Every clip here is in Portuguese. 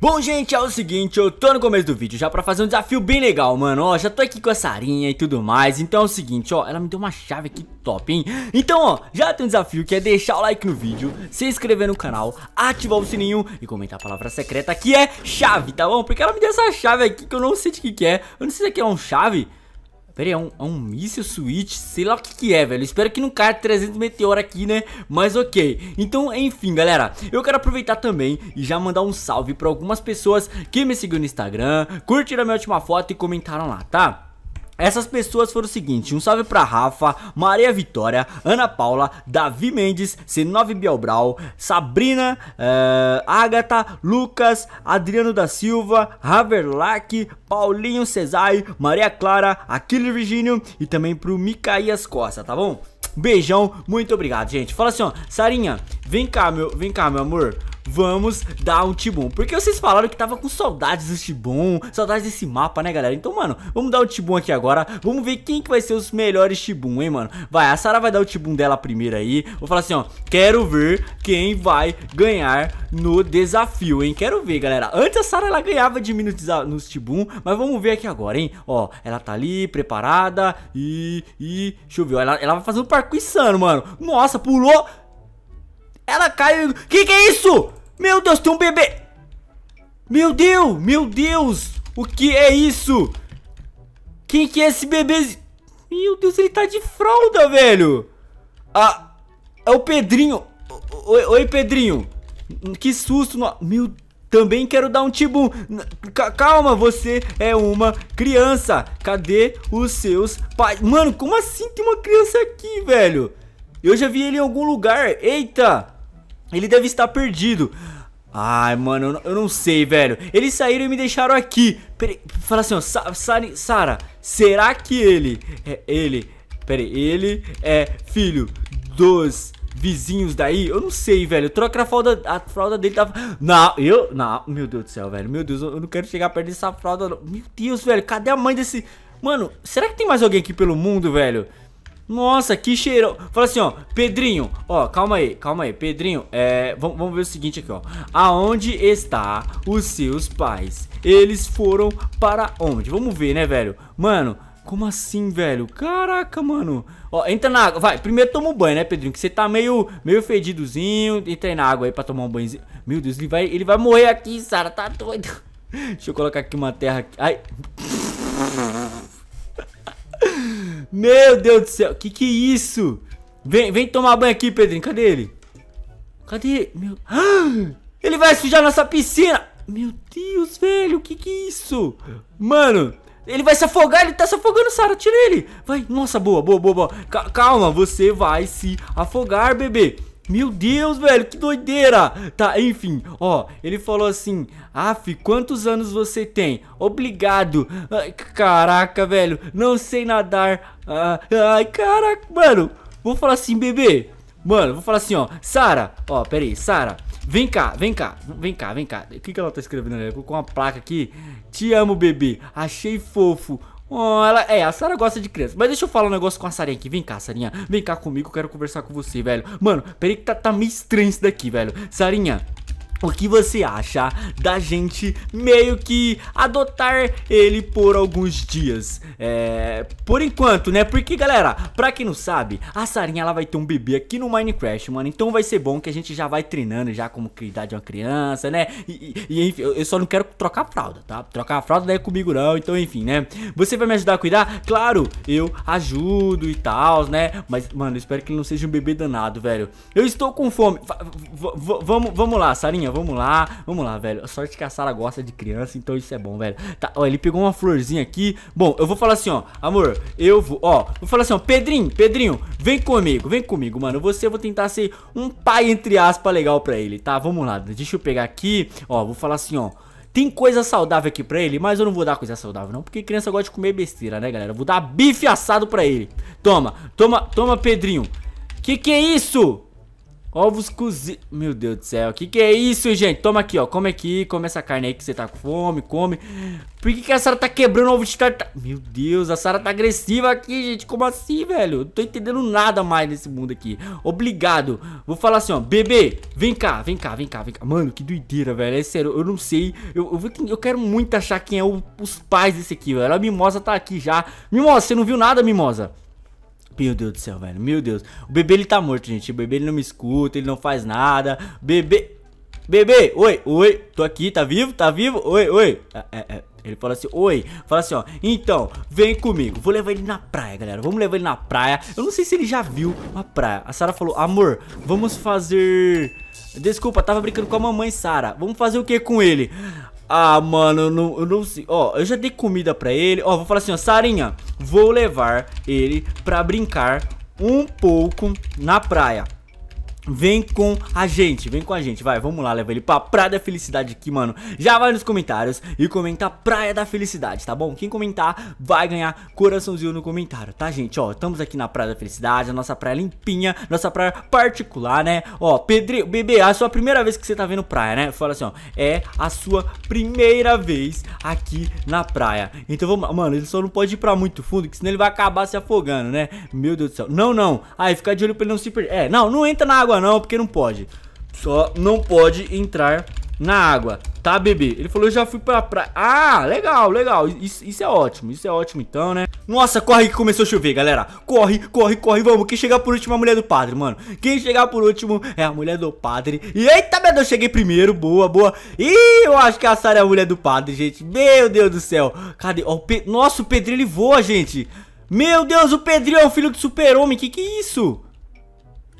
Bom, gente, é o seguinte, eu tô no começo do vídeo já pra fazer um desafio bem legal, mano, ó, já tô aqui com a Sarinha e tudo mais, então é o seguinte, ó, ela me deu uma chave aqui top, hein, então, ó, já tem um desafio que é deixar o like no vídeo, se inscrever no canal, ativar o sininho e comentar a palavra secreta que é chave, tá bom, porque ela me deu essa chave aqui que eu não sei de que que é, eu não sei se aqui é um chave, Pera aí, é um, é um míssil switch? Sei lá o que que é, velho. Espero que não caia 300 meteoro aqui, né? Mas ok. Então, enfim, galera. Eu quero aproveitar também e já mandar um salve pra algumas pessoas que me seguiram no Instagram, curtiram a minha última foto e comentaram lá, tá? Essas pessoas foram o seguinte, um salve pra Rafa, Maria Vitória, Ana Paula, Davi Mendes, C9 Sabrina, uh, eh, Agatha, Lucas, Adriano da Silva, Haverlack, Paulinho Cesai, Maria Clara, Aquiles Virgínio e também pro Micaías Costa, tá bom? Beijão, muito obrigado, gente. Fala assim, ó, Sarinha, Vem cá, meu, vem cá, meu amor. Vamos dar um Tibum Porque vocês falaram que tava com saudades do Tibum Saudades desse mapa, né, galera? Então, mano, vamos dar o Tibum aqui agora Vamos ver quem que vai ser os melhores Tibum, hein, mano? Vai, a Sara vai dar o Tibum dela primeiro aí Vou falar assim, ó Quero ver quem vai ganhar no desafio, hein? Quero ver, galera Antes a Sara, ela ganhava de mim nos, Tibum Mas vamos ver aqui agora, hein? Ó, ela tá ali, preparada E... e... Deixa eu ver, ó, ela, ela vai fazer um parco insano, mano Nossa, pulou... Ela caiu. Que que é isso? Meu Deus, tem um bebê. Meu Deus, meu Deus. O que é isso? Quem que é esse bebê? Meu Deus, ele tá de fralda, velho. Ah, é o Pedrinho. Oi, oi Pedrinho. Que susto. No... Meu Também quero dar um tibum. Calma, você é uma criança. Cadê os seus pais? Mano, como assim tem uma criança aqui, velho? Eu já vi ele em algum lugar. Eita! Ele deve estar perdido. Ai, mano, eu não, sei, velho. Eles saíram e me deixaram aqui. Peraí, fala assim, ó. Sa Sara, Sara, será que ele... É, ele... Peraí, ele é filho dos vizinhos daí? Eu não sei, velho. Troca a fralda, a fralda dele tá... Não, eu... Não, meu Deus do céu, velho. Meu Deus, eu não quero chegar perto dessa fralda, não. Meu Deus, velho, cadê a mãe desse... Mano, será que tem mais alguém aqui pelo mundo, velho? Nossa, que cheirão. Fala assim, ó, Pedrinho, ó, calma aí, calma aí, Pedrinho, é, vamos ver o seguinte aqui, ó. Aonde está os seus pais? Eles foram para onde? Vamos ver, né, velho? Mano, como assim, velho? Caraca, mano. Ó, entra na água. Vai, primeiro toma um banho, né, Pedrinho? Que você tá meio, meio fedidozinho. Entra aí na água aí pra tomar um banhozinho. Meu Deus, ele vai, ele vai morrer aqui, Sara. Tá doido. Deixa eu colocar aqui uma terra aqui. Ai. Meu Deus do céu, que que é isso? Vem, vem tomar banho aqui, Pedrinho, cadê ele? Cadê ele? Meu... Ah, ele vai sujar nossa piscina! Meu Deus, velho, que que é isso? Mano, ele vai se afogar, ele tá se afogando, Sara, tira ele Vai, nossa, boa, boa, boa, boa Calma, você vai se afogar, bebê meu Deus, velho, que doideira! Tá, enfim, ó, ele falou assim: Af, quantos anos você tem? Obrigado! Ai, ah, caraca, velho, não sei nadar. Ah, ai, caraca, mano, vou falar assim, bebê. Mano, vou falar assim, ó, Sara, ó, pera aí, Sara, vem cá, vem cá, vem cá, vem cá. O que, que ela tá escrevendo? Ela colocou uma placa aqui: Te amo, bebê, achei fofo. Oh, ela, é, a Sara gosta de criança. Mas deixa eu falar um negócio com a Sarinha aqui. Vem cá, Sarinha. Vem cá comigo, eu quero conversar com você, velho. Mano, peraí que tá, tá meio estranho isso daqui, velho. Sarinha, o que você acha da gente meio que adotar ele por alguns dias? É, por enquanto, né? Porque, galera, pra quem não sabe, a Sarinha ela vai ter um bebê aqui no Minecraft, mano. Então vai ser bom que a gente já vai treinando já como cuidar de é uma criança, né? E, e, enfim, eu só não quero trocar a fralda, tá? Trocar a fralda não é comigo não, então enfim, né? Você vai me ajudar a cuidar? Claro, eu ajudo e tal, né? Mas, mano, eu espero que ele não seja um bebê danado, velho. Eu estou com fome. V vamos, vamos lá, Sarinha vamos lá, vamos lá, velho. A sorte é que a Sara gosta de criança, então isso é bom, velho. Tá, ó, ele pegou uma florzinha aqui. Bom, eu vou falar assim, ó, amor, eu vou, ó, vou falar assim, ó, Pedrinho, Pedrinho, vem comigo, vem comigo, mano. Você, eu vou tentar ser um pai, entre aspas, legal pra ele, tá? Vamos lá, deixa eu pegar aqui, ó, vou falar assim, ó. Tem coisa saudável aqui pra ele, mas eu não vou dar coisa saudável não, porque criança gosta de comer besteira, né, galera? Eu vou dar bife assado pra ele. Toma, toma, toma, Pedrinho. Que que é isso? Ovos cozidos. Meu Deus do céu. Que que é isso, gente? Toma aqui, ó. Come aqui. Come essa carne aí que você tá com fome. Come. Por que, que a Sara tá quebrando ovo de tartar... Meu Deus, a Sara tá agressiva aqui, gente. Como assim, velho? Não tô entendendo nada mais nesse mundo aqui. Obrigado. Vou falar assim, ó. Bebê, vem cá, vem cá, vem cá, vem cá. Mano, que doideira, velho. É sério, eu não sei. Eu, eu, vou, eu quero muito achar quem é o, os pais desse aqui, velho. A Mimosa tá aqui já. Mimosa, você não viu nada, Mimosa? Meu Deus do céu, velho. Meu Deus. O bebê ele tá morto, gente. O bebê ele não me escuta, ele não faz nada. Bebê. Bebê, oi, oi, tô aqui, tá vivo, tá vivo, oi, oi é, é, é. Ele fala assim, oi, fala assim, ó Então, vem comigo, vou levar ele na praia, galera Vamos levar ele na praia Eu não sei se ele já viu uma praia A Sara falou, amor, vamos fazer... Desculpa, tava brincando com a mamãe, Sara Vamos fazer o que com ele? Ah, mano, eu não, eu não sei. Ó, eu já dei comida pra ele. Ó, vou falar assim, ó. Sarinha, vou levar ele pra brincar um pouco na praia. Vem com a gente, vem com a gente, vai, vamos lá, leva ele pra Praia da Felicidade aqui, mano Já vai nos comentários e comenta Praia da Felicidade, tá bom? Quem comentar vai ganhar coraçãozinho no comentário, tá, gente? Ó, estamos aqui na Praia da Felicidade, a nossa praia limpinha, nossa praia particular, né? Ó, Pedre, bebê, a sua primeira vez que você tá vendo praia, né? Fala assim, ó, é a sua primeira vez aqui na praia Então vamos, mano, ele só não pode ir pra muito fundo, que senão ele vai acabar se afogando, né? Meu Deus do céu, não, não, aí fica de olho pra ele não se perder É, não, não entra na água não, porque não pode. Só não pode entrar na água, tá, bebê? Ele falou, eu já fui pra praia. Ah, legal, legal. Isso, isso, é ótimo, isso é ótimo então, né? Nossa, corre que começou a chover, galera. Corre, corre, corre, vamos. Quem chegar por último é a mulher do padre, mano. Quem chegar por último é a mulher do padre. E eita, meu Deus, cheguei primeiro. Boa, boa. Ih, eu acho que a Sara é a mulher do padre, gente. Meu Deus do céu. Cadê? Ó, pe... Nossa, o Pedrinho, ele voa, gente. Meu Deus, o Pedrinho é o filho do super-homem. Que que é isso?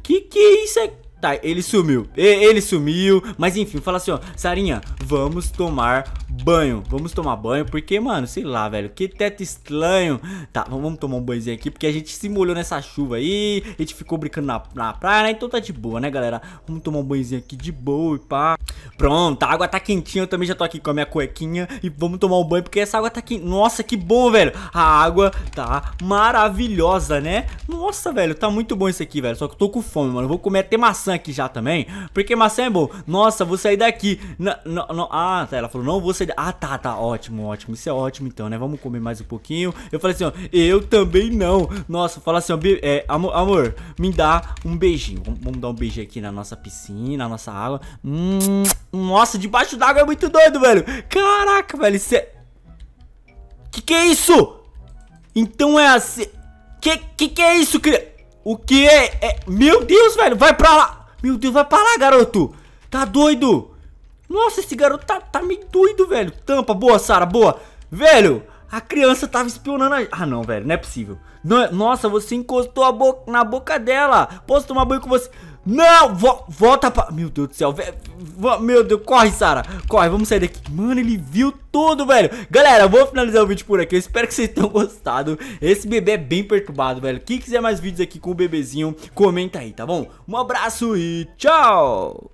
Que que é isso aqui? Tá, ele sumiu. ele sumiu. Mas enfim, fala assim, ó. Sarinha, vamos tomar banho. Vamos tomar banho, porque, mano, sei lá, velho. Que teto estranho. Tá, vamos tomar um banhozinho aqui, porque a gente se molhou nessa chuva aí. A gente ficou brincando na, na praia, né? Então tá de boa, né, galera? Vamos tomar um banhozinho aqui de boa e pá. Pronto, a água tá quentinha. Eu também já tô aqui com a minha cuequinha. E vamos tomar um banho, porque essa água tá quente. Nossa, que bom, velho. A água tá maravilhosa, né? Nossa, velho, tá muito bom isso aqui, velho. Só que eu tô com fome, mano. Eu vou comer até maçã maçã aqui já também? Porque maçã é bom. Nossa, vou sair daqui. Não, não, não. Ah, tá. Ela falou, não vou sair daqui. Ah, tá, tá. Ótimo, ótimo. Isso é ótimo então, né? Vamos comer mais um pouquinho. Eu falei assim, ó. Eu também não. Nossa, fala assim, ó. É, amor, amor, me dá um beijinho. Vamos dar um beijinho aqui na nossa piscina, na nossa água. Hum, nossa, debaixo d'água é muito doido, velho. Caraca, velho. é Que que é isso? Então é assim... Que que, que é isso, criança? O que é, é... Meu Deus, velho, vai pra lá! Meu Deus, vai pra lá, garoto. Tá doido? Nossa, esse garoto tá, tá meio doido, velho. Tampa, boa, Sara, boa. Velho, a criança tava espionando a... Ah, não, velho, não é possível. Não é... Nossa, você encostou boca na boca dela. Posso tomar banho com você? Não, vo volta pra... Meu Deus do céu, velho. Meu Deus, corre, Sara. Corre, vamos sair daqui. Mano, ele viu tudo, velho. Galera, vou finalizar o vídeo por aqui. Eu espero que vocês tenham gostado. Esse bebê é bem perturbado, velho. Quem quiser mais vídeos aqui com o bebezinho, comenta aí, tá bom? Um abraço e tchau!